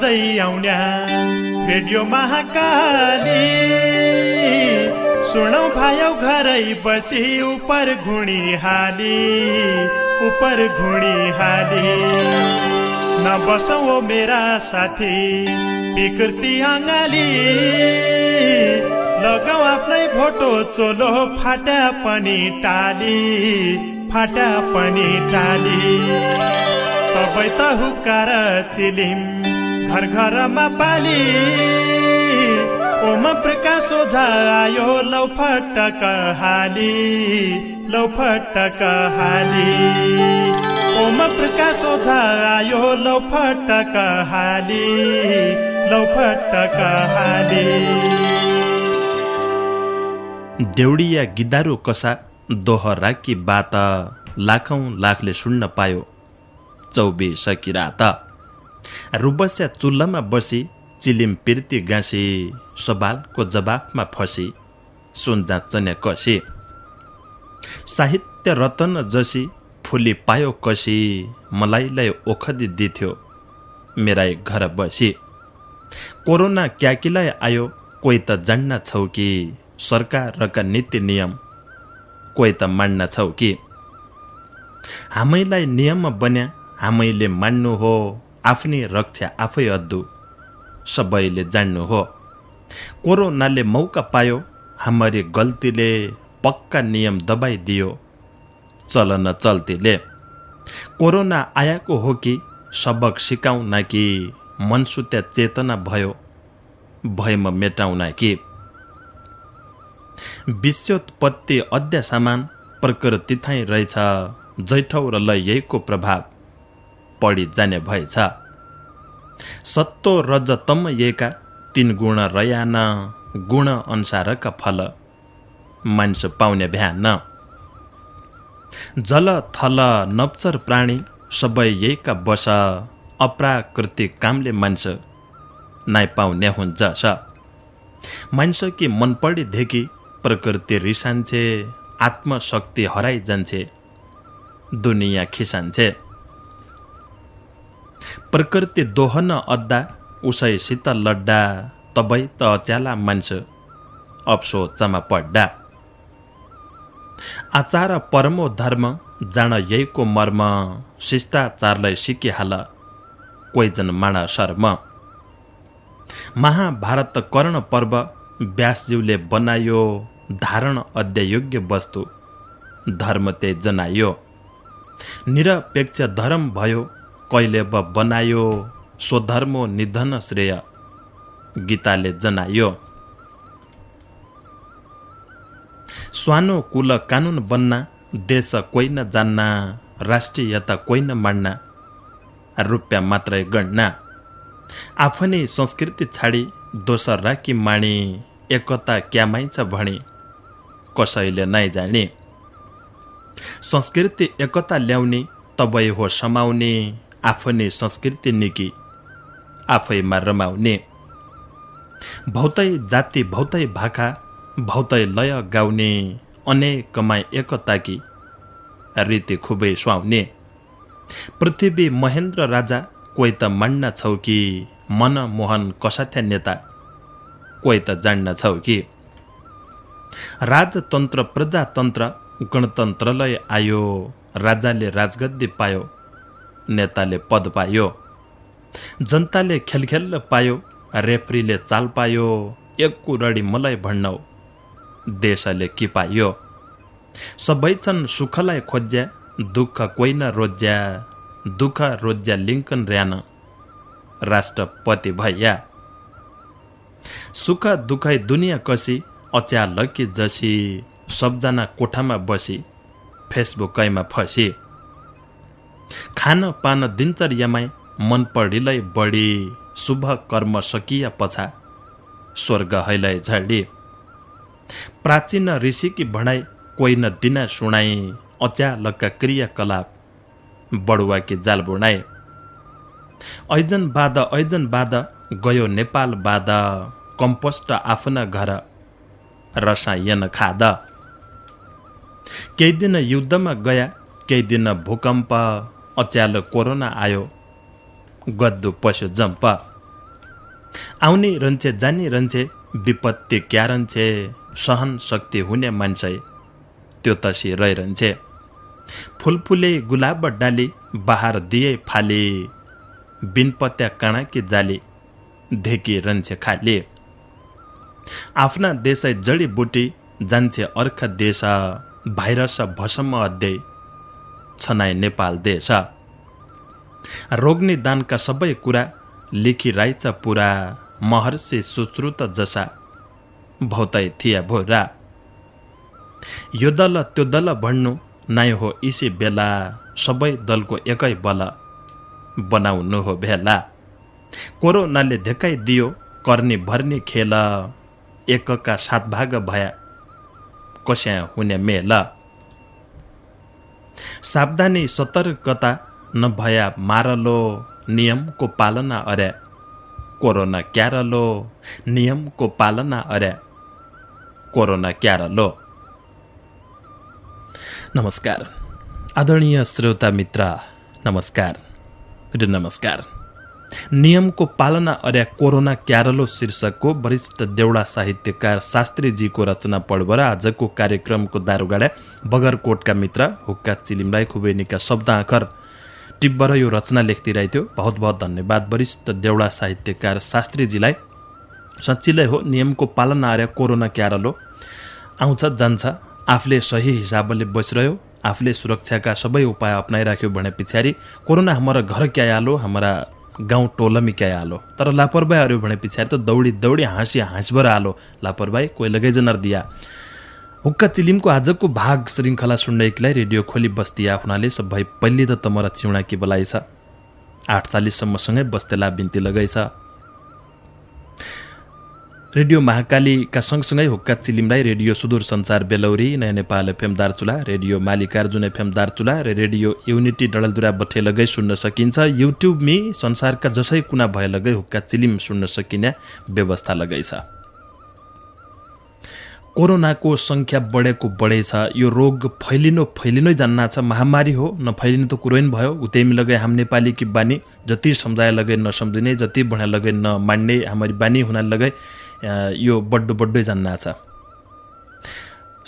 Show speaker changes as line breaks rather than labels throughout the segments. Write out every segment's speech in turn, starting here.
बजाइ आउन्या radio Mahakali सुनौ भायौ घरै बसी उपर घुणी हाली उपर घुणी हाली नबसौ मेरा साथी विकृति अङ्गाली लगाऊ आफ्नै भोटो चोलो फाटा पनि टाली फाटा पनि टाली तपाईँ त हुकार चिलिम घर घरमा पाली ओम प्रकाश ओझायो लौ फटक हाली लौ फटक हाली ओम प्रकाश ओझायो लौ फटक हाली लौ फटक हाली देउडिया गिदारो कसा दोहर कि बात लाखौँ लाखले सुन्न पायो चौबे त रुबस्या चुल्लामा बसी चिलिम पिर्ती गाँसे सवालको जवाफमा फसे सुन्दा चन्या कसे साहित्य रतन जसी फुली पायो कसी मलाईलाई ओखदी दिथ्यो मेरा घर बसी कोरोना क्याकिलाई आयो कोही त जान्न छौ कि सरकारका नीति नियम कोही त मान्न छौ कि हामीलाई नियम बन्या हामीले मान्नु हो आफ्नै रक्षा आफै अद्दु सबैले जान्नु हो कोरोनाले मौका पायो हाम्री गल्तीले पक्का नियम दबाइदियो चलन चल्तीले कोरोना आएको हो कि सबक सिकाउन कि मनसुत्या चेतना भयो भयमा मेटाउन कि विश्वोत्पत्ति अध्यासामान प्रकृति थाइ रहेछ जैठौ र लयको प्रभाव पढि जाने भएछ सत्तो रजतम एका तिन गुण रयान गुण अनुसारका फल मान्छे पाउने भ्यान जल थल नप्चर प्राणी सबै यहीका बस अप्राकृतिक कामले मान्छ नाइ पाउने हुन्छ मान्छ कि मन पढेदेखि प्रकृति रिसान्छे आत्मशक्ति हराइजान्छे दुनियाँ खिसान्छे प्रकृति दोहन अद्दा उसैसित लड्डा तबै त च्याला मान्छ चमा पड्डा आचार परमो धर्म जान यहीको मर्म शिष्टाचारलाई सिकिहाल कोइजन माणा शर्म महाभारत कर्ण पर्व व्यासज्यूले बनायो धारण अध्ययोग्य वस्तु धर्म ते जनायो निरपेक्ष धर्म भयो कहिले ब बनायो स्वधर्मो निधन श्रेय गीताले जनायो स्वानो कुल कानुन बन्ना देश कोही न जान्ना राष्ट्रियता कोही न मान्ना रुपियाँ मात्रै गण्ना आफ्नै संस्कृति छाडी दोसर राखी माणी एकता क्यामाइन्छ भणी कसैले नै जाने संस्कृति एकता ल्याउने तबै हो समाउने आफ्नै संस्कृति निकी आफैमा रमाउने भौतै जाति भौतै भाका भौतै लय गाउने अनेक कमाई एकताकी रीति खुबै सुहाउने पृथ्वी महेन्द्र राजा कोही त मान्न छौ कि मनमोहन कसाथ्या नेता कोही त जान्न छौ कि राजतन्त्र प्रजातन्त्र गणतन्त्रलाई आयो राजाले राजगद्दी पायो नेताले पद पायो जनताले खेलखेल पायो रेफ्रीले चाल पायो एक कुरडी मलाई भन्नौ देशले के पायो सबै छन् सुखलाई खोज्या दुःख कोही न रोज्या दुःख रोज्या लिङ्कन र्यान राष्ट्रपति भैया सुख दुखै दुनियाँ कसी अच्या लकी जसी सबजना कोठामा बसी फेसबुकैमा फसी खान पान दिनचर्यामा मन पढिलै बढी शुभ कर्म सकिया पछा स्वर्ग हैलय झडे प्राचीन ऋषिकी भनाई कोही न दिना सुनाई अचालकका क्रियाकलाप बडुवा कि जाल बुनाए ऐजन बाध ऐजन बाध गयो नेपाल बाध कम्पोस्ट आफ्ना घर रसायन खाद केही दिन युद्धमा गया केही दिन भूकम्प अच्यालो कोरोना आयो गद्दु पस्यो जम्प आउने रन्छे जानी रन्छे विपत्ति क्या रन्छे सहन शक्ति हुने मान्छे त्यो तसी रहिरहन्छे फुलफुले गुलाब डाली बहार दिए फाली बिनपत्या कणाकी कि जाली ढेकी रन्छे खाली आफ्ना देशै जडीबुटी जान्छे अर्ख देश भाइरस भसम्म अध्यय छनाए नेपाल देश रोग्ने दानका सबै कुरा लेखिराइच पुरा महर्षि सुश्रुत जसा भौतै थिया भोरा यो दल त्यो दल भन्नु नै हो इसी बेला सबै दलको एकै बल बनाउनु हो भेला कोरोनाले दियो कर्ने भर्ने खेल एकका सात भाग भया कस्या हुने मेला सावधानी सतर्कता नभया मारलो नियमको पालना अरे, कोरोना क्यारलो नियमको पालना अरे, कोरोना क्यारलो नमस्कार आदरणीय श्रोता मित्र नमस्कार र नमस्कार नियमको पालना अर्या कोरोना क्यारलो शीर्षकको वरिष्ठ देउडा साहित्यकार शास्त्रीजीको रचना र आजको कार्यक्रमको दारुगाडा बगरकोटका मित्र हुक्का चिलिमलाई खुबेनीका शब्द आँखर टिब्बर यो रचना लेख्दिरहेथ्यो बहुत बहुत धन्यवाद वरिष्ठ देउडा साहित्यकार शास्त्रीजीलाई सचिलै हो नियमको पालना आर्या कोरोना क्यारलो आउँछ जान्छ आफूले सही हिसाबले बसिरह्यो आफूले सुरक्षाका सबै उपाय अप्नाइराख्यो भने पछाडि कोरोना हाम्रो घर क्यायालो हाम्रा गाउँ टोलमिकाइ आलो तर लापरवाही भने पछाडि त दौडी दौडी हाँसी हाँसबर आलो लापरवाही कोही लगाइ जनर दिया हुक्का तिलिमको आजको भाग श्रृङ्खला सुन्न रेडियो खोली बस्तिया हुनाले सबै पहिले त तमरा चिउडा के बोलाइछ आठ चालिससम्मसँगै बस्तेला बिन्ती लगाइछ रेडियो महाकालीका सँगसँगै हुक्का चिलिमलाई रेडियो सुदूर संसार Belauri Naya Nepal FM Darchula radio Mallikarjun FM Darchula र रेडियो युनिटी डडलदुरा बठे लगै सुन्न सकिन्छ युट्युबमी संसारका जसै कुना भए लगै हुक्का चिलिम सुन्न सकिने व्यवस्था लगै छ कोरोनाको सङ्ख्या बढेको बढेछ यो रोग फैलिनु फैलिनै जान्न छ महामारी हो नफैलिनु त कुरो नि भयो उतैमी लगै हाम नेपाली कि बानी जति सम्झाए लगै नसम्झिने जति बढाए लगै नमान्ने हाम्रो बानी हुनाले लगै यो बड्डो बड्डै छ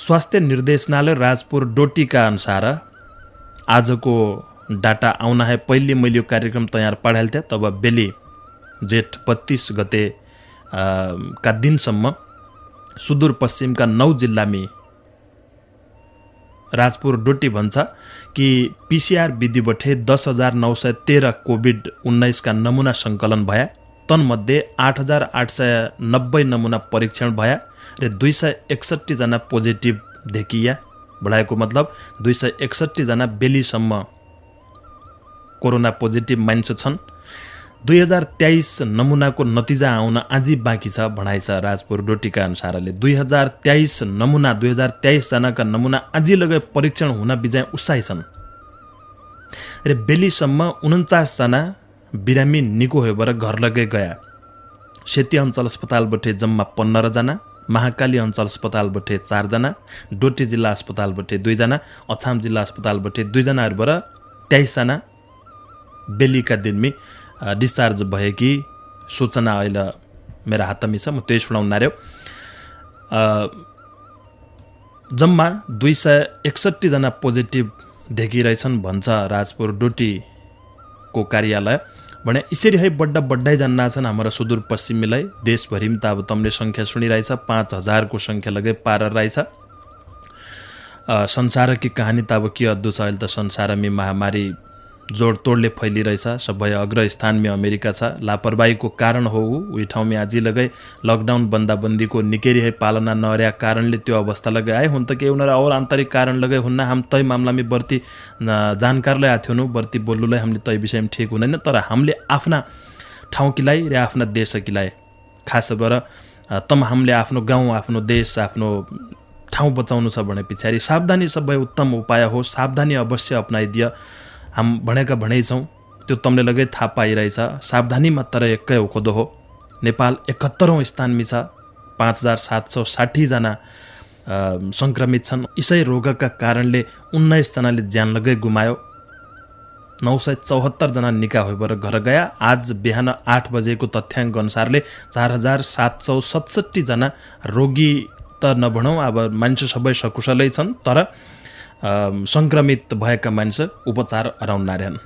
स्वास्थ्य निर्देशनालय राजपुर डोटीका अनुसार आजको डाटा आउन है पहिले मैले यो कार्यक्रम तयार पढाएको थिएँ तब बेली जेठ बत्तिस गते का दिनसम्म सुदूरपश्चिमका नौ जिल्लामी राजपुर डोटी भन्छ कि पिसिआर विधिबठे दस हजार नौ सय तेह्र कोभिड उन्नाइसका नमुना सङ्कलन भए तन्मध्ये आठ हजार आठ सय नब्बे नमुना परीक्षण भया र दुई सय एकसट्ठीजना पोजिटिभ देखिया बढाएको मतलब दुई सय एकसट्ठीजना बेलीसम्म कोरोना पोजिटिभ मान्छे छन् दुई हजार तेइस नमुनाको नतिजा आउन आजै बाँकी छ भनाइछ राजपुर डोटीका अनुसारले दुई हजार तेइस नमुना दुई हजार तेइसजनाका नमुना आजै लगै परीक्षण हुन विजय उत्साही छन् र बेलीसम्म उन्चासजना बिरामी निको भएर घर लगै गया सेती अञ्चल अस्पतालबाटै जम्मा पन्ध्रजना महाकाली अञ्चल अस्पतालबाटै चारजना डोटी जिल्ला अस्पतालबाट दुईजना अछाम जिल्ला अस्पतालबाट दुईजनाहरूबाट तेइसजना बेलुका दिनमी डिस्चार्ज भएकी कि सूचना अहिले मेरा हातमी छ म त्यही सुनाउन आयो जम्मा दुई सय एकसट्ठीजना पोजिटिभ देखिरहेछन् भन्छ राजपुर डोटीको कार्यालय भने यसरी है बड्डा बड्डै जान्ना छन् हाम्रो सुदूरपश्चिमीलाई पनि त अब तमले सङ्ख्या सुनिरहेछ पाँच हजारको सङ्ख्या लगै पार रहेछ संसारकी कहानी त अब के अद्दो छ अहिले त संसारमी महामारी जोडतोडले फैलिरहेछ सबै अग्र स्थानमै अमेरिका छ लापरवाहीको कारण हो ऊ उही ठाउँमा आज लगै लकडाउन बन्दाबन्दीको निकै है पालना नर्या कारणले त्यो अवस्था लगाए आए हुन त के उनीहरू अरू आन्तरिक कारण लगाए हुन्न हामी तै मामलामा बर्ती जानकारलाई आएको थियौँ बर्ती बोल्नुलाई हामीले तै विषयमा ठिक हुँदैन तर हामीले आफ्ना ठाउँकिलाई र आफ्ना देशकिलाई खास गरेर तम हामीले आफ्नो गाउँ आफ्नो देश आफ्नो ठाउँ बचाउनु छ भने पछाडि सावधानी सबै उत्तम उपाय हो सावधानी अवश्य अप्नाइदियो हाम भनेका भनै छौँ त्यो तम्ले लगै थाहा पाइरहेछ सावधानीमा तर एकै ओखोदो हो नेपाल एकहत्तरौँ स्थानमी छ पाँच हजार सात सौ साठीजना सङ्क्रमित छन् यसै रोगका कारणले उन्नाइसजनाले ज्यान लगै गुमायो नौ सय चौहत्तरजना निका भएर घर गया आज बिहान आठ बजेको तथ्याङ्क अनुसारले चार हजार सात सौ सतसट्ठीजना रोगी त नभनौँ अब मान्छे सबै सकुशलै छन् तर सङ्क्रमित भएका मानिस उपचार हराउन नारायण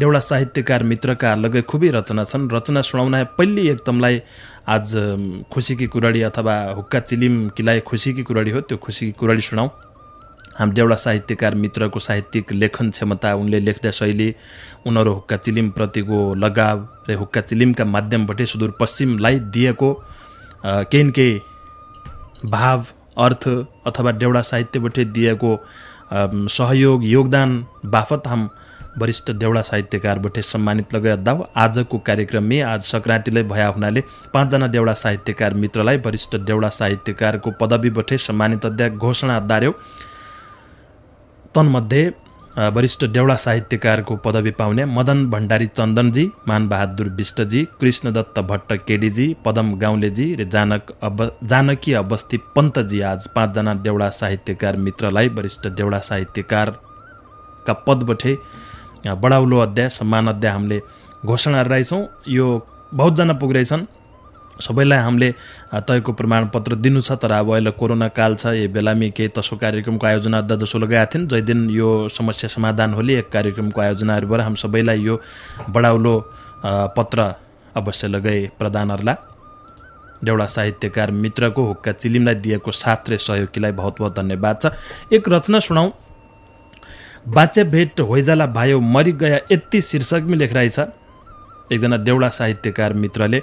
देउडा साहित्यकार मित्रका लगै खुबी रचना छन् रचना सुनाउन पहिले एकदमलाई आज खुसीकी कुराडी अथवा हुक्का चिलिम किलाए खुसीकी कुराडी हो त्यो खुसीकी कुराडी सुनाऊ हाम देउडा साहित्यकार मित्रको साहित्यिक लेखन क्षमता उनले लेख्दा शैली उनीहरू हुक्का चिलिमप्रतिको लगाव र हुक्का चिलिमका माध्यमबाटै सुदूरपश्चिमलाई दिएको केही न केही भाव अर्थ अथवा डेउडा साहित्यबाट दिएको सहयोग योगदान बाफत हाम वरिष्ठ देउडा साहित्यकारबाट सम्मानित लगायत दाउ आजको कार्यक्रममै आज सङ्क्रान्तिलाई भया हुनाले पाँचजना देउडा साहित्यकार मित्रलाई वरिष्ठ देउडा साहित्यकारको पदवीबाट सम्मानित अध्याय घोषणा दार्यो तन्मध्ये वरिष्ठ देउडा साहित्यकारको पदवी पाउने मदन भण्डारी चन्दनजी मानबहादुर विष्टजी कृष्णदत्त भट्ट केडीजी पदम गाउँलेजी र जानक अब जानकी अवस्थी पन्तजी आज पाँचजना देउडा साहित्यकार मित्रलाई वरिष्ठ देउडा साहित्यकारका पदबठे बढाउलो अध्याय सम्मान अध्याय हामीले घोषणा रहेछौँ यो बहुतजना पुग्दैछन् सबैलाई हामीले तयको प्रमाणपत्र दिनु छ तर अब अहिले कोरोना काल छ यो बेलामी केही तसो कार्यक्रमको आयोजना जसो लगाएका थियौँ दिन यो समस्या समाधान होली एक कार्यक्रमको आयोजनाहरूबाट हामी सबैलाई यो बढाउलो पत्र अवश्य लगाए प्रधानहरूलाई एउटा साहित्यकार मित्रको हुक्का चिलिमलाई दिएको साथ र सहयोगीलाई बहुत बहुत धन्यवाद छ एक रचना सुनाउँ बाचे भेट होइजाला भयो मरि गया यति शीर्षकमै छ एकजना देउडा साहित्यकार मित्रले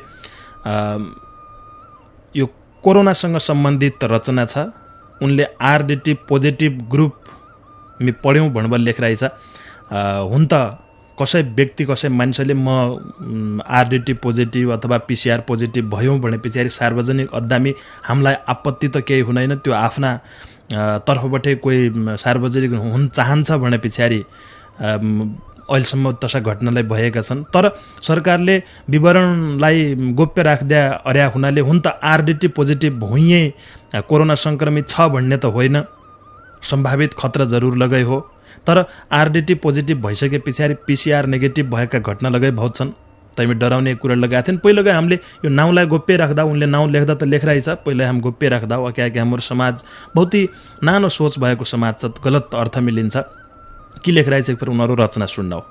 यो कोरोनासँग सम्बन्धित रचना छ उनले आरडिटी पोजिटिभ ग्रुप मे पढ्यौँ भनेर लेखिरहेछ हुन त कसै व्यक्ति कसै मान्छेले म आरडिटी पोजिटिभ अथवा पिसिआर पोजिटिभ भयौँ भने पछाडि सार्वजनिक अद्दामी हामीलाई आपत्ति त केही हुँदैन त्यो आफ्ना तर्फबाटै कोही सार्वजनिक हुन चाहन्छ भने पछाडि अहिलेसम्म तसा घटनालाई भएका छन् तर सरकारले विवरणलाई गोप्य राख्दा अर्या हुनाले हुन त आरडिटी पोजिटिभ भुइँ कोरोना सङ्क्रमित छ भन्ने त होइन सम्भावित खतरा जरुर लगै हो तर आरडिटी पोजिटिभ भइसके पछाडि पिसिआर नेगेटिभ भएका घटना लगै बहुत तैमी डराउने कुरा लगाएको थिएन पहिलो गए हामीले यो नाउँलाई गोप्य राख्दा उनले नाउँ लेख्दा त लेख रहेछ पहिला हामी गोप्य राख्दा वा क्या हाम्रो समाज बहुत नानो सोच भएको समाज छ गलत अर्थ मिलिन्छ की लेख रहे छै उनीहरू रचना सुन्नौ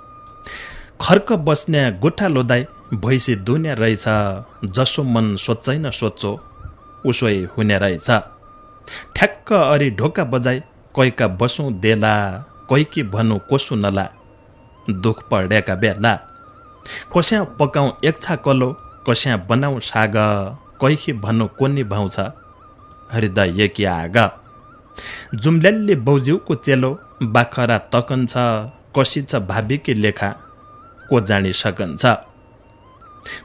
खर्क बस्ने गोठा लोदाई भैँसी दुन्या रहेछ जसो मन सोच्छैन न उसै हुने रहेछ ठ्याक्क अरि ढोका बजाई कैका बसौँ देला के भनौँ कोसु नला दुख पढेका बेला कस्या पकाउँ एकछा कलो कस्या बनाउँ साग कैखी भनौँ कोनी भाउँछ हृदय कि आग जुम्ल्यालले बौज्यूको चेलो बाखरा तकन्छ भावी भाव्यकी लेखा को जानी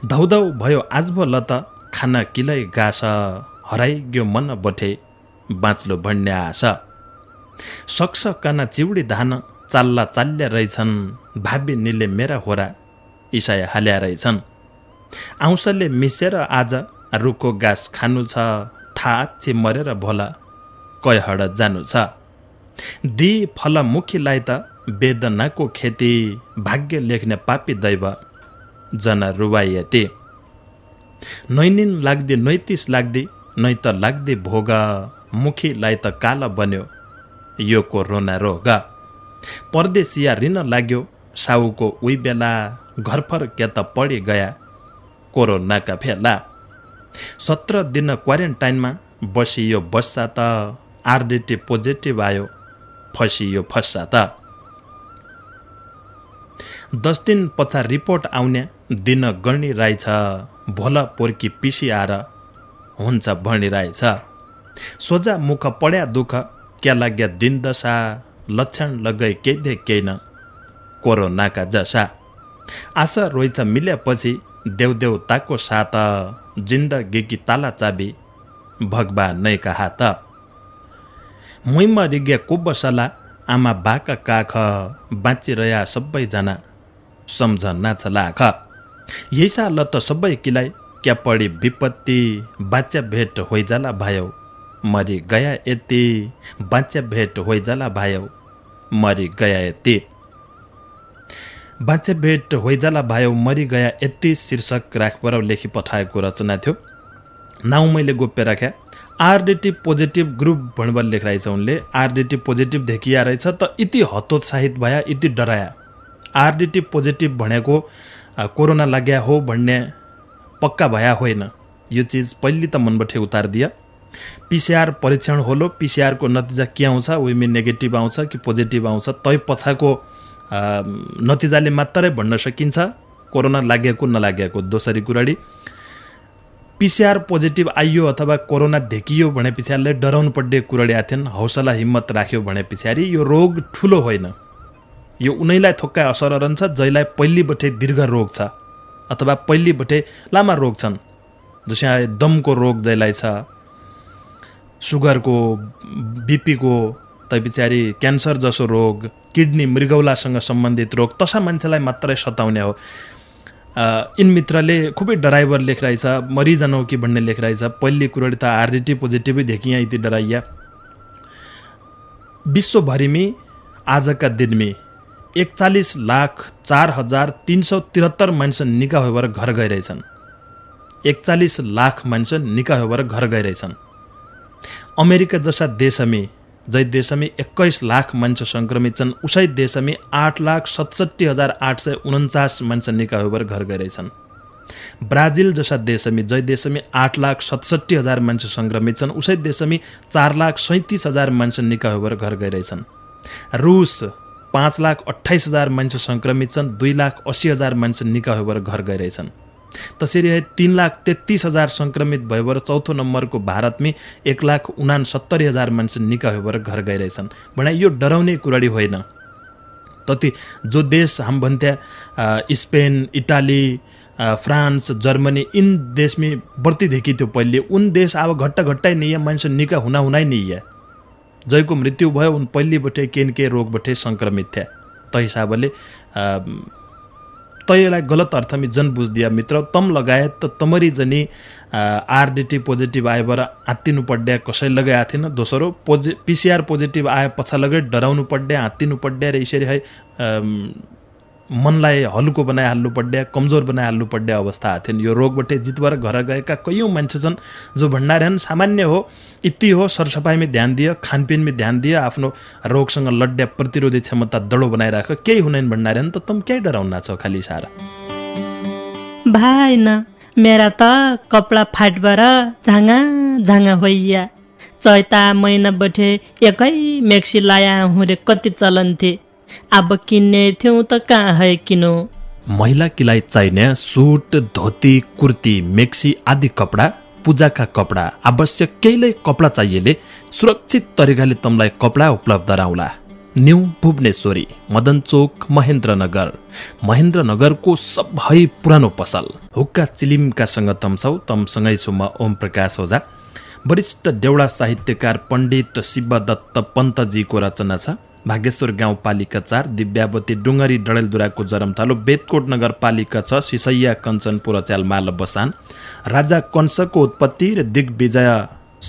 धौधौ भयो आज भो लत खाना किलै गास हराइग्यो मन बठे बाँच्लो भन्ने आशा सक्स काना चिउडी धान चाल्ला चाल्या रहेछन् भावी निले मेरा होरा इसाय हाल्या रहेछन् आउँसले मिसेर आज रुखको गाँस खानु छ थाहा मरेर भोला कयहड जानु छ दि फलमुखीलाई त वेदनाको खेती भाग्य लेख्ने पापी दैव जन रुवाइयती नैनिन लाग्दी नैतिस लाग्दी नै त लाग्दी भोग मुखीलाई त काल बन्यो यो को रोना रोग परदेशिया रिन लाग्यो साउको उही बेला घरफर के त पढी गया कोरोनाका फेला सत्र दिन क्वारेन्टाइनमा बसियो बस्सा त आरडिटी पोजिटिभ आयो फसियो फस्सा त दस दिन पछा रिपोर्ट आउने दिन गण्डी राई छ भोल पोर्की पिसी हुन्छ भण्डी राई छ सोझा मुख पढ्या दुःख क्या लाग्या दिन दशा लक्षण लगै केही दे केही न कोरोनाका जसा आशा रोइछ मिल्यापछि देउदेउताको साथ जिन्दगीकी ताला चाबी नैका हात मुइमा को बसला आमा बाका काख बाँचिरया सबैजना सम्झना छ लाख ल त सबै किलाई क्या पढी विपत्ति बाच्या भेट होइजाला भयो मरि गया यति बाच्या भेट होइजाला भयो मरि गया यति बाँचे भेट होइजाला भयो गया यति शीर्षक राखपराउ लेखी पठाएको रचना थियो नाउँ मैले गोप्य राख्या आरडिटी पोजिटिभ ग्रुप भनेर लेख रहेछ उनले आरडिटी पोजिटिभ देखिया रहेछ त यति हतोत्साहित भया यति डराया आरडिटी पोजिटिभ भनेको कोरोना लाग्या हो भन्ने पक्का भया होइन यो चिज पहिले त मनबाट उतार दिया पिसिआर परीक्षण होलो पिसिआरको नतिजा के आउँछ वेमे नेगेटिभ आउँछ कि पोजिटिभ आउँछ तै पछाको नतिजाले मात्रै भन्न सकिन्छ कोरोना लागेको नलागेको दोस्री कुराडी पिसिआर पोजिटिभ आइयो अथवा कोरोना ढेकियो भने पछाडिलाई डराउनु पर्ने कुरडिया थिएन हौसला हिम्मत राख्यो भने पछाडि यो रोग ठुलो होइन यो उनैलाई थोक्का असर रहन्छ जसलाई पहिलेबाटै दीर्घ रोग छ अथवा पहिलेबाटै लामा रोग छन् जसै दमको रोग जसलाई छ सुगरको बिपीको तै पछाडि क्यान्सर जसो रोग किडनी मृगौलासँग सम्बन्धित रोग तसा मान्छेलाई मात्रै सताउने हो इन मित्रले खुबै डराइभर लेखिरहेछ हो कि भन्ने लेखिरहेछ पहिले कुरो त आरडिटी पोजिटिभै देखिया यति डराइया विश्वभरिमै आजका दिनमै एकचालिस लाख चार हजार तिन सौ त्रिहत्तर मान्छे निका भएर घर गइरहेछन् एकचालिस लाख मान्छे निका भएर घर गइरहेछन् अमेरिका जस्ता देशमै जै देशमी एक्काइस लाख मान्छे सङ्क्रमित छन् उसै देशमी आठ लाख सतसट्ठी हजार आठ सय उन्चास मान्छे निकायवर घर गइरहेछन् ब्राजिल जस्ता देशमी जै देशमी आठ लाख सतसट्ठी हजार मान्छे सङ्क्रमित छन् उसै देशमी चार लाख सैँतिस हजार मान्छे निकायवर घर गइरहेछन् रुस पाँच लाख अठाइस हजार मान्छे सङ्क्रमित छन् दुई लाख असी हजार मान्छे निकायवर घर गइरहेछन् त्यसरी तिन लाख तेत्तिस हजार सङ्क्रमित भएर चौथो नम्बरको भारतमै एक लाख उनासत्तरी हजार मान्छे निका भएर घर गइरहेछन् भने यो डराउने कुराडी होइन तति जो देश हाम भन्थ्या स्पेन इटाली फ्रान्स जर्मनी इन देशमै बढ्ती देखि थियो पहिले उन देश अब घट्टा घट्टै नै या मान्छे निका हुना हुनै नै या जयको मृत्यु भयो उन पहिलेबाटै न के रोगबाटै सङ्क्रमित थिए त हिसाबले तैलाई गलत अर्थ जन बुझिदिया मित्र तम लगायत त तमरी जनी आरडिटी पोजिटिभ आएबाट आत्तिनु पड्ड्या कसै लगाएको थिएन दोस्रो पोजि पिसिआर पोजिटिभ आए पछा लगाए डराउनु पड्ड्या हात्तिनु पड्ड्या र यसरी है मनलाई हलुको बनाइहाल्नु पड्ड्या कमजोर बनाइहाल्नु पर्ड्या अवस्था आएको थियो यो रोगबाट जितबाट घर गएका कैयौँ मान्छे छन् जो भण्डारेन सामान्य हो यति हो सरसफाइमै ध्यान दियो खानपिनमै ध्यान दियो आफ्नो रोगसँग लड्ड्या प्रतिरोधी क्षमता दडो बनाइराख केही हुने भण्डारेन त तम के डराउन छ खालि सारा न मेरा त कपडा फाटबाट झाँगा झाँगा होइया चैता महिना बठे एकै मेक्सी लाया हुँ रे कति चलन थिए अब किन्ने थियौँ त कहाँ है महिला महिलाकीलाई चाहिने सुट धोती कुर्ती मेक्सी आदि कपडा पूजाका कपडा आवश्यक केहीलाई कपडा चाहिएले सुरक्षित तरिकाले तमलाई कपडा उपलब्ध राउला न्यु भुवनेश्वरी मदन चोक महेन्द्रनगर महेन्द्रनगरको सबै पुरानो पसल हुक्का चिलिमकासँग तम्साउ तमसँगै छु म ओम प्रकाश ओझा वरिष्ठ देउडा साहित्यकार पण्डित शिवदत्त पन्तजीको रचना छ भाग्येश्वर गाउँपालिका चार दिव्यावती डुङ्गरी डडेलधुराको जरमथालो बेतकोट नगरपालिका छ सिसैया कञ्चनपुर च्याल माल बसान राजा कंसको उत्पत्ति र दिग्विजय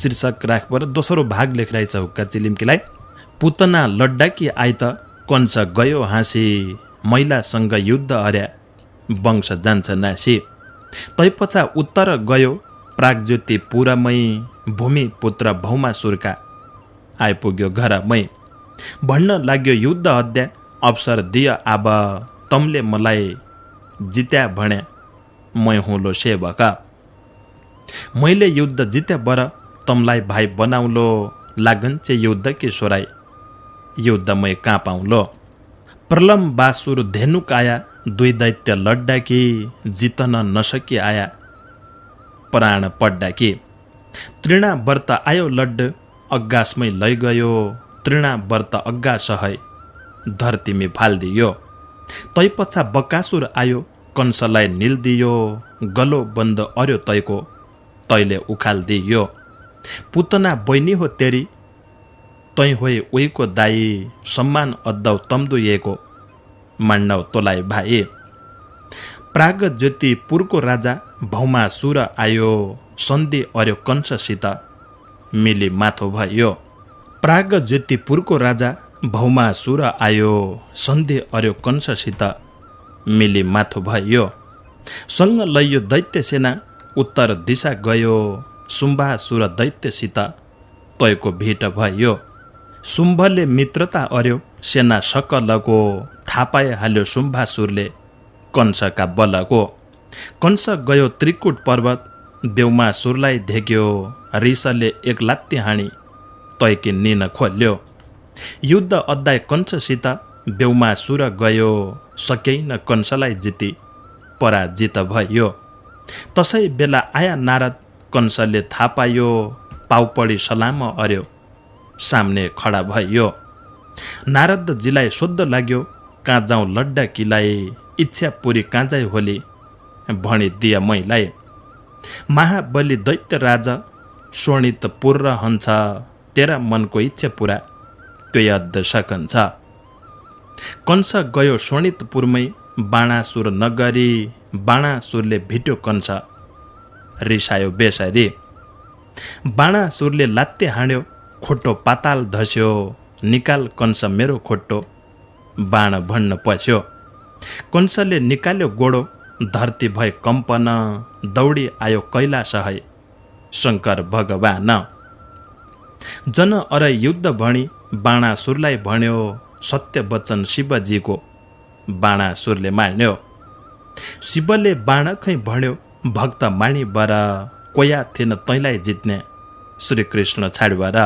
शीर्षक राखपर दोस्रो भाग लेखिरहेछ हुक्का चिलिम्कीलाई पुतना लड्डा कि आइत कंस गयो हाँसी मैलासँग युद्ध अर्या वंश जान्छ नासी तैपछा उत्तर गयो प्रागज्योति पुरामै भूमि पुत्र भौमा सुर्का आइपुग्यो घरमै भन्न लाग्यो युद्ध हत्या अवसर दियो अब तमले मलाई जित्या भन्या मै हुँलो सेवक मैले युद्ध जित्या बर तमलाई भाइ बनाउलो लागन् चे युद्ध कि सोराई युद्ध मै कहाँ पाउलो प्रलम बासुर धेनुक आया दुई दैत्य लड्डा कि जितन नसकी आया प्राण पड्डा कि व्रत आयो लड्ड अग्गासमै लैगयो तृणा व्रत अग्गा सहय धरतीमी फालिदियो तैपच्छा बकासुर आयो कंसलाई निलदियो गलो बन्द अर्यो तैको तैले उखालिदियो पुतना बहिनी हो तेरी तै होइ उहीको दाई सम्मान अद्दौ तम्दुएको मान्डौ तोलाई भाइ प्राग ज्योति पुरको राजा भौमा सुर आयो सन्धि अर्यो कंससित मिली माथो भयो प्राग ज्योतिपुरको राजा भौमासुर आयो सन्धे अर्यो कंशसित मिली माथो भयो सँग लैयो दैत्य सेना उत्तर दिशा गयो सुम्बासुर दैत्यसित तयको भेट भयो शुम्भले मित्रता अर्यो सेना सकलको थापा हाल्यो शुम्भासुरले कंसका बलको कंस गयो त्रिकुट पर्वत देवमासुरलाई धेक्यो रिसले एक लात्ती हाणी तैके निन खोल्यो युद्ध अध्याय बेउमा सुर गयो सकेन कंसलाई जिती पराजित भयो तसै बेला आया नारद कंसले थाहा पायो पाउपडी सलाम अर्यो सामने खडा भयो नारदजीलाई सोद्ध लाग्यो कहाँ जाउँ लड्डा किलाए इच्छा पुरी काँचै होली भनिदिए मैलाई महाबली दैत्य राजा स्वर्णित हन्छ तेरा मनको इच्छा पुरा त्वयद्ध सकन्छ कंस गयो स्वर्णितपुरमै बाणासुर नगरी बाणासुरले भिट्यो कंस रिसायो बेसरी बाणासुरले लात्ते हाँड्यो खोटो पाताल धस्यो निकाल कंस मेरो खोटो बाण भन्न पस्यो कंसले निकाल्यो गोडो धरती भए कम्पन दौडी आयो कैलाश है शङ्कर भगवान जन अर युद्ध भणी बाणासुरलाई भन्यो सत्य वचन शिवजीको बाणासुरले मान्यो शिवले बाणकै भन्यो भक्त माणी बर कोया थिएन तैँलाई जित्ने श्रीकृष्ण छाडबर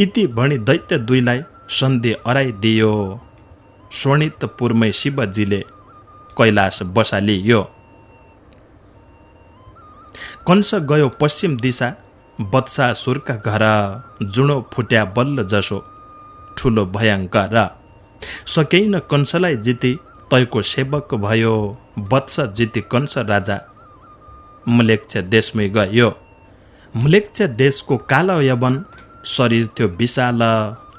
इति भणी दैत्य दुईलाई सन्धि अराइदियो स्वर्णितपुरमै शिवजीले कैलाश बसालियो कंस गयो पश्चिम दिशा बच्चा सुर्का घर जुणो फुट्या बल्ल जसो ठुलो भयङ्कर सकेन कंसलाई जिती तैको सेवक भयो वत्स जिती कंस राजा मुलेक्ष देशमै गयो मुलेक्ष देशको कालो यवन शरीर थियो विशाल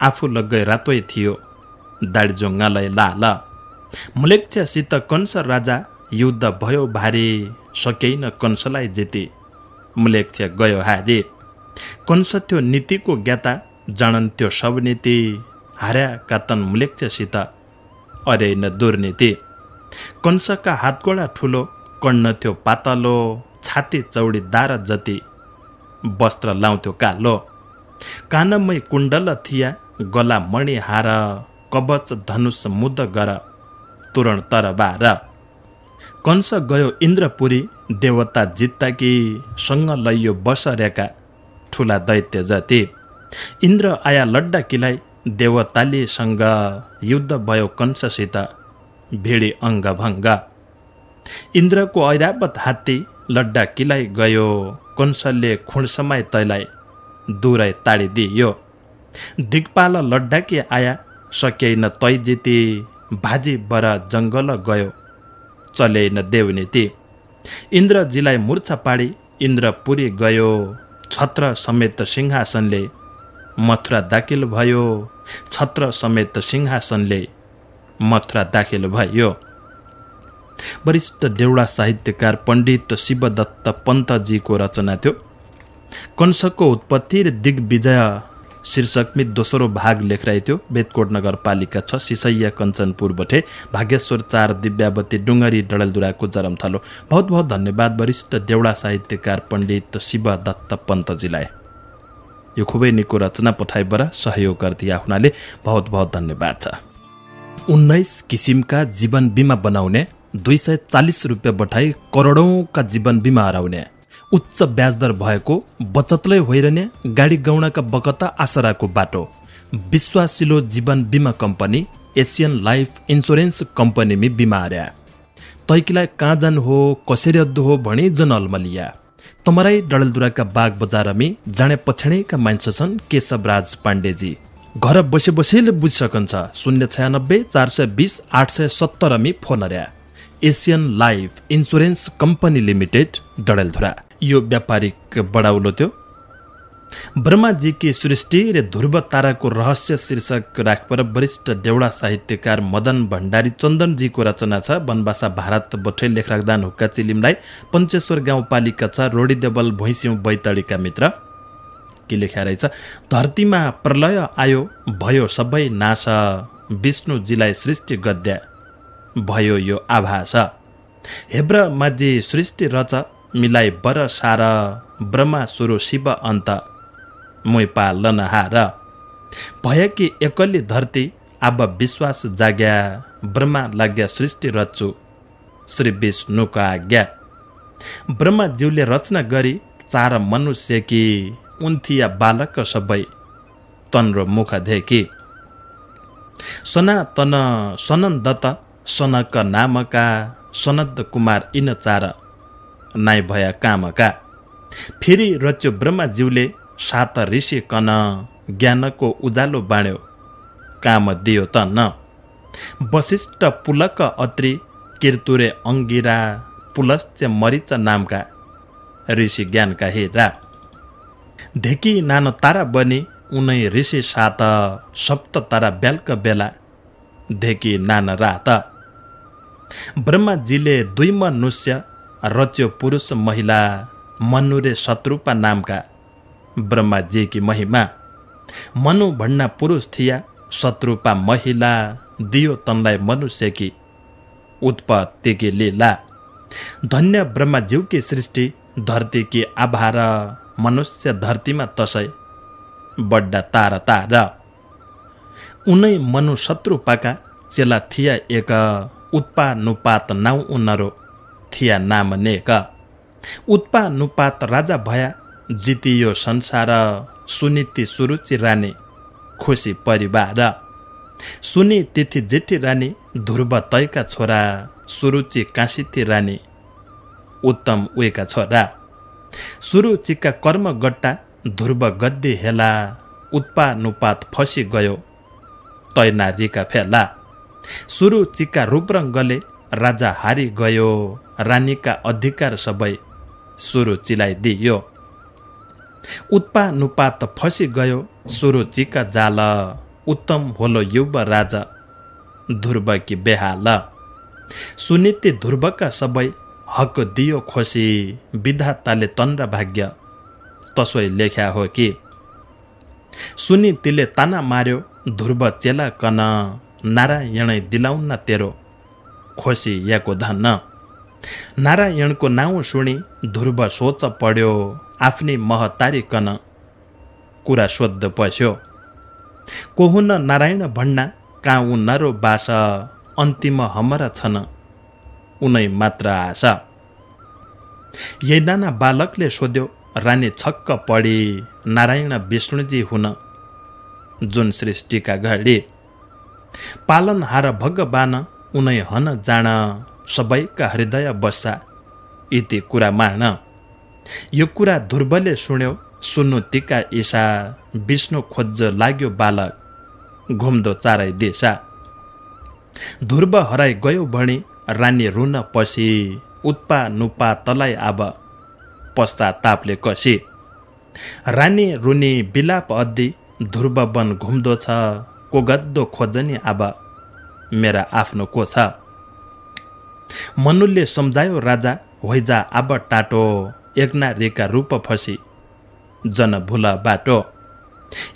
आफू लगै रातोै थियो दाडीजोङ्गालाई लाल मुलेक्षसित कंस राजा युद्ध भयो भारी सकेन कंसलाई जिती मुलेक्ष गयो हारे कंस त्यो नीतिको ज्ञाता जानन् त्यो सब नीति हार्या कातन मुलेक्षसित अरे न दुर्नीति कंसका हातगोडा ठुलो कर्ण थियो पातलो छाती चौडी दार जति वस्त्र लाउँथ्यो कालो कानमै कुण्डल थिया गला हार कवच धनुष मुद गर तुरण तरबार कंस गयो इन्द्रपुरी देवता जित्ता कि सँग लैयो रेका ठुला दैत्य जाति इन्द्र आया लड्डा किलाई देवतालीसँग युद्ध भयो कंससित भिडी अङ्गभङ्ग इन्द्रको ऐरावत हात्ती लड्डा किलाई गयो कंसले खुँडसमाई तैलाई दुरै ताडिदियो दिग्पाल लड्डाकी आया सकेन तै जिती भाजी बर जङ्गल गयो चले चलेन देवनीति इन्द्रजीलाई मूर्छा पाडी पुरी गयो छत्र समेत सिंहासनले मथुरा दाखिल भयो छत्र समेत सिंहासनले मथुरा दाखिल भयो वरिष्ठ देउडा साहित्यकार पण्डित शिवदत्त पन्तजीको रचना थियो कंसको उत्पत्ति र दिग्विजय शीर्षकमित दोस्रो भाग लेखराइथ्यो बेदकोट नगरपालिका छ सिसैया कञ्चनपुर बठे भागेश्वर चार दिव्यावती डुङ्गरी डडेलधुराको जरमथलो बहुत बहुत धन्यवाद वरिष्ठ देउडा साहित्यकार पण्डित शिव दत्त पन्तजीलाई यो खुबै निको रचना पठाइबाट सहयोग गरिदिया हुनाले बहुत बहुत धन्यवाद छ उन्नाइस किसिमका जीवन बिमा बनाउने दुई सय चालिस रुपियाँ बठाई करोडौँका जीवन बिमा हराउने उच्च ब्याजदर भएको बचतलै होइरहने गाडी गाउनका बकता आसराको बाटो विश्वासिलो जीवन बिमा कम्पनी एसियन लाइफ इन्सुरेन्स कम्पनीमी बिमा आर्या तैकीलाई कहाँ जानु हो कसरी अद्दो हो भनी जनअल्मलिया तमराई डडेलधुराका बाघ बजारमी जाने पछाडिका मान्छे छन् केशवराज पाण्डेजी घर बसे बसेले बुझिसकन्छ शून्य छयानब्बे चार सय बिस आठ सय सत्तरमी फोन अर्या Asian life insurance company limited Dadeldhura यो व्यापारिक बढाउलो थियो ब्रह्माजी के सृष्टि र ध्रुव ताराको रहस्य शीर्षक राखपर वरिष्ठ देउडा साहित्यकार मदन भण्डारी चन्दनजीको रचना छ वनवासा भारत बठे लेखराखदान हुक्का चिलिमलाई पञ्चेश्वर गाउँपालिका छ रोडीदेवल भैँस्यौँ बैतडीका मित्र के लेखा रहेछ धरतीमा प्रलय आयो भयो सबै नाश विष्णुजीलाई सृष्टि गद्य भयो यो आभास हेब्रमाझी सृष्टि रच मिलाइ बर सार ब्रह्मा सुरु शिव अन्त मुइपा लनहार भय कि एकली धरती अब विश्वास जाग्या ब्रह्मा लाग्या सृष्टि रच्छु श्री विष्णुको आज्ञा ब्रह्मज्यूले रचना गरी चार मनुष्य कि उन्थिया बालक सबै तन मुख धेकी सनातन सनन्दत सनक नामका सनद कुमार इन चार नाइ भया कामका फेरि रच्यो ब्रह्माज्यूले सात ऋषि कन ज्ञानको उजालो बाँड्यो काम दियो त न वशिष्ठ पुलक अत्री किर्तुरे अङ्गिरा पुलश्च मरिच नामका ऋषि ज्ञानका हेरा ढेकी नान तारा बने उनै ऋषि सात सप्त तारा बेलक बेला ढेकी नान रात ब्रह्माजीले दुई नुष्य रच्यो पुरुष महिला मनुरे शत्रुपा नामका ब्रह्माजीकी महिमा मनु भन्ना पुरुष थिया शत्रुपा महिला दियो तनलाई मनुष्यकी उत्पत्तिकी लीला धन्य ब्रह्माज्यूकी सृष्टि धरतीकी आभार मनुष्य धरतीमा तसै बड्डा तारा तारा उनै मनु शत्रुपाका चेला थिया एक उत्पानुपात नाउ उनीहरू थिया नामनेक उत्पानुपात राजा भया जितियो संसार सुनिति सुरुचि रानी खुसी परिवार सुनि तिथि जेठी रानी ध्रुव तयका छोरा सुरुचि काँसिती रानी उत्तम उएका छोरा सुरुचिका कर्म गट्टा ध्रुव गद्दी हेला उत्पानुपात फसी गयो तैनारीका फेला सुरुचिका रूपरङ्गले राजा हारी गयो रानीका अधिकार सबै सुरु चिलाइदियो उत्पा त फसी गयो सुरुचिका जाल उत्तम होलो युव राजा ध्रुवकी बेहाल सुनित्य ध्रुवका सबै हक दियो खोसी विधाताले तन्द्र भाग्य तसै लेख्या हो कि सुनितिले ताना मार्यो ध्रुव चेला कन नारायणै दिलाउन तेरो खोसी याको धन नारायणको नाउँ सुने ध्रुव सोच पढ्यो आफ्नै तारिकन कुरा सोद्ध पस्यो कोहुन नारायण भन्ना कहाँ नरो बास अन्तिम हमर छन् उनै मात्र आशा यही नाना बालकले सोध्यो रानी छक्क पढी नारायण विष्णुजी हुन जुन सृष्टिका घडी पालनहार भगवान उनै हन जाण सबैका हृदय बस्सा यति कुरा मार्न यो कुरा ध्रुवले सुन्यो सुन्नु तिका ईसा विष्णु खोज्ज लाग्यो बालक घुम्दो चारै दिशा ध्रुव हराइ गयो भनी रानी रुन पसी उत्पा नुपा तलाई आब पश्चातापले कसी रानी रुनी बिलाप अद्धि ध्रुव वन घुम्दो छ को गद्दो खोजनी आब मेरा आफ्नो को छ मनुले सम्झायो राजा होइजा आब टाटो एकना रेका रूप फसी जन भुल बाटो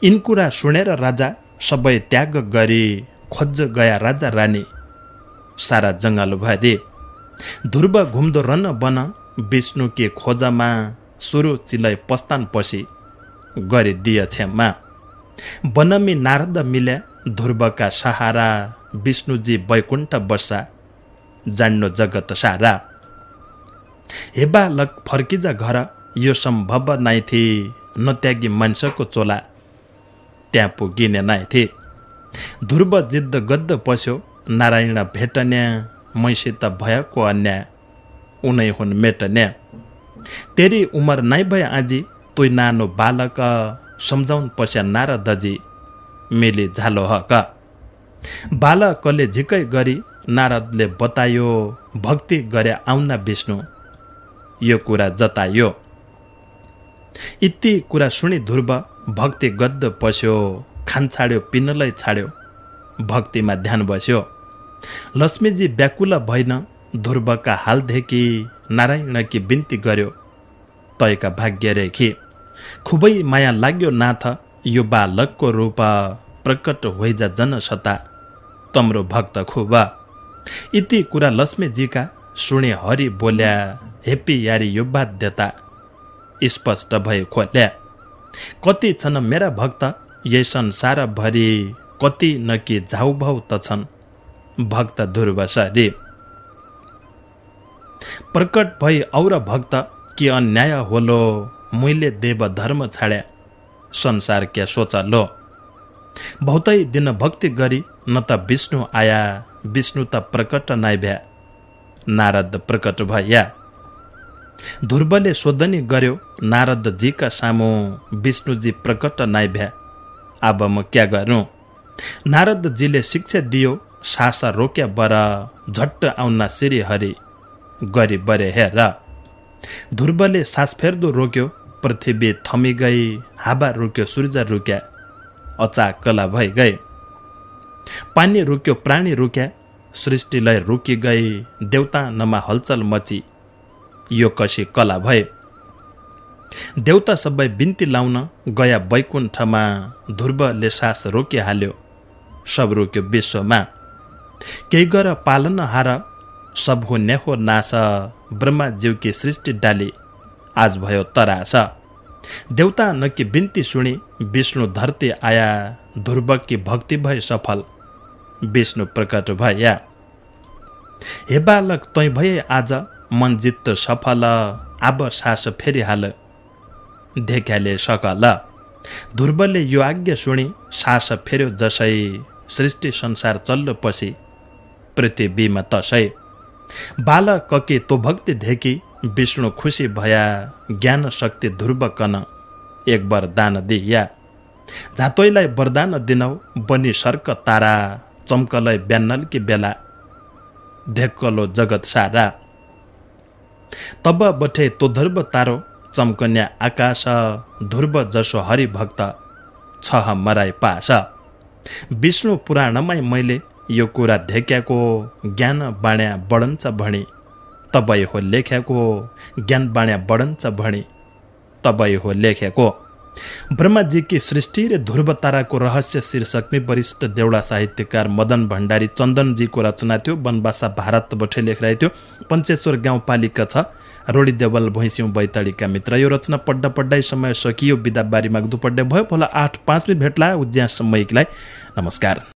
यिन कुरा सुनेर राजा सबै त्याग गरी खोज्ज गया राजा रानी सारा जङ्गल भरे ध्रुव घुम्दो रन बन विष्णु के खोजमा सुरु चिलै पस्तान पसी गरे दिय क्षमा वनमी नारद मिल्या ध्रुवका सहारा विष्णुजी वैकुण्ठ बसा जान्नो जगत सारा हेबा लग फर्किजा घर यो सम्भव नाइथे नत्यागी मान्छेको चोला त्यहाँ पुगिने थिए ध्रुव जिद्द गद्द पस्यो नारायण भेटन्या मैसित भएको अन्याय उनै हुन् मेटन्या तेरी उमर नै भए आजी तोइ नानो बालक सम्झाउन पस्या नारदजी मेले झालो हक बालकले झिकै गरी नारदले बतायो भक्ति गरे आउन विष्णु यो कुरा जतायो यति कुरा सुनि ध्रुव भक्ति गद्द पस्यो खान छाड्यो पिन्नलाई छाड्यो भक्तिमा ध्यान बस्यो लक्ष्मीजी व्याकुल भइन ध्रुवका हालदेखि कि बिन्ती गर्यो तयका भाग्य रेखी खुबै माया लाग्यो नाथ यो बालकको रूप प्रकट होइजा जनसता तम्रो भक्त खुबा यति कुरा लक्ष्मीजीका सुने हरि बोल्या हेप्पी यारी यो बाध्यता स्पष्ट भयो खोल्या कति छन् मेरा भक्त यही संसारभरि कति न कि झाउभाउ त छन् भक्त दुर्वसरी प्रकट भई और भक्त कि अन्याय होलो मैले देव धर्म छाड्या संसार क्या सोच लो बहुतै दिन भक्ति गरी न त विष्णु आया विष्णु त प्रकट नाइभ्या नारद प्रकट भया ध्रुवले सोधनी गर्यो नारदजीका सामु विष्णुजी प्रकट नाइभ्या अब म क्या गरौँ नारदजीले शिक्षा दियो सासा रोक्या बर झट्ट आउन श्रीहरि हरि गरी बरे हेर ध्रुवले सास फेर्दो रोक्यो पृथ्वी थमी गई हावा रोक्यो सूर्य रोक्या अचाकला भई गए पानी रोक्यो प्राणी रोक्या सृष्टिलाई रोकी गए देउता नमा हलचल मची यो कसी कला भए देउता सबै बिन्ती लाउन गया वैकुण्ठमा ध्रुवले सास रोकिहाल्यो सब रोक्यो विश्वमा केही गर पालन हार सब हो नेहो नास जीवकी सृष्टि डाली आज भयो तरास देवता नकि बिन्ती सुने विष्णु धरती आया ध्रुवकी भक्ति भए सफल विष्णु प्रकट भया हे बालक तै भए आज मन जित्त सफल अब सास हाल ढेक्याले सकल ध्रुवले यो आज्ञा सुने सास फेर्यो जसै सृष्टि संसार चल्लो पछि पृथ्वीमा तसै बालक कके तो भक्ति ढेकी विष्णु खुसी भया ज्ञान शक्ति ध्रुव कन एक वरदान या झातोइलाई वरदान दिनौ बनी सर्क तारा चम्कलै ब्यानल्की कि बेला ढेक्कलो जगत सारा तब बठे तो ध्रुव तारो चम्कन्या आकाश ध्रुव जसो हरिभक्त छ मराई पास विष्णु पुराणमै मैले यो कुरा ढेक्याको ज्ञान बाण्या बढन्छ भनी तबै हो लेखेको ज्ञान बाण्या छ भणी तबै हो लेखेको ब्रह्माजीकी सृष्टि र ध्रुव ताराको रहस्य शीर्षकमै वरिष्ठ देउडा साहित्यकार मदन भण्डारी चन्दनजीको रचना थियो वनवासा भारतबाट लेखिरहेको थियो पञ्चेश्वर गाउँपालिका छ रोडी देवल भैँस्यौँ बैतडीका मित्र यो रचना पढ्दा पढ्दै समय सकियो बिदाबारी माग्दु भयो भोला आठ पाँचमै भेट्ला उज्यासम्मलाई नमस्कार